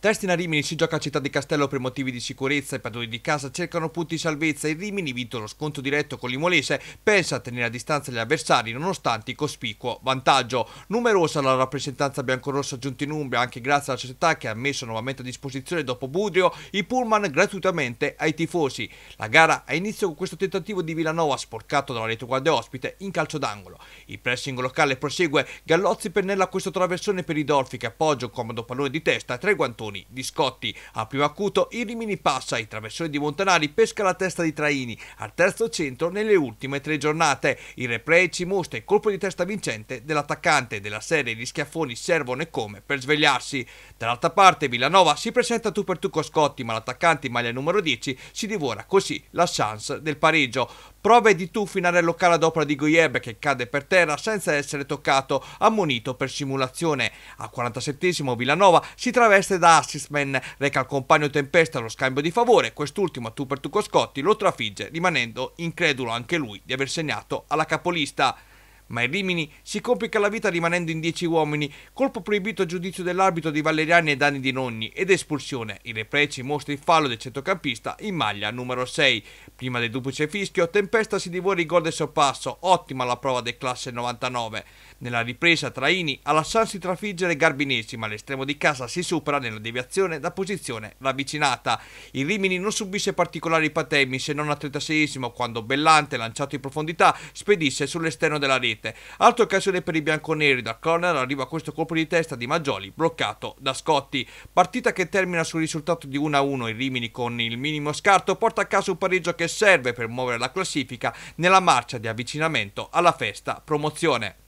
Testina Rimini si gioca a Città di Castello per motivi di sicurezza, i padroni di casa cercano punti di salvezza e Rimini, vinto lo scontro diretto con l'Imolese, pensa a tenere a distanza gli avversari nonostante il cospicuo vantaggio. Numerosa la rappresentanza biancorossa giunta in Umbria anche grazie alla società che ha messo nuovamente a disposizione dopo Budrio i pullman gratuitamente ai tifosi. La gara ha inizio con questo tentativo di Villanova sporcato dalla retroguardia ospite in calcio d'angolo. Il pressing locale prosegue, Gallozzi pennella questo traversone per i Dolfi che appoggia un comodo pallone di testa tra i guantoni Bastoni, di Scotti. A primo acuto il Rimini passa, i traversoni di Montanari pesca la testa di Traini, al terzo centro nelle ultime tre giornate. Il replay ci mostra il colpo di testa vincente dell'attaccante della serie gli schiaffoni servono e come per svegliarsi. Dall'altra parte Villanova si presenta tu per tu con Scotti ma l'attaccante in maglia numero 10 si divora così la chance del pareggio. Prove di tuffi in aereo locale ad opera di Goyeb che cade per terra senza essere toccato, ammonito per simulazione. Al 47 Villanova si traveste da assistman, reca al compagno Tempesta lo scambio di favore, quest'ultimo a tu per tu Scotti lo trafigge, rimanendo incredulo anche lui di aver segnato alla capolista. Ma il Rimini si complica la vita rimanendo in 10 uomini, colpo proibito a giudizio dell'arbitro di Valeriani e danni di Nonni ed espulsione. Il Repreci mostra il fallo del centrocampista in maglia numero 6. Prima del duplice fischio, Tempesta si divora il gol del sorpasso, ottima la prova del classe 99. Nella ripresa Traini ha la chance di trafiggere Garbinesi, ma l'estremo di casa si supera nella deviazione da posizione ravvicinata. Il Rimini non subisce particolari patemi se non al 36 quando Bellante, lanciato in profondità, spedisce sull'esterno della rete rete. Altra occasione per i bianconeri, dal corner arriva questo colpo di testa di Maggioli bloccato da Scotti. Partita che termina sul risultato di 1-1 i Rimini con il minimo scarto porta a casa un pareggio che serve per muovere la classifica nella marcia di avvicinamento alla festa promozione.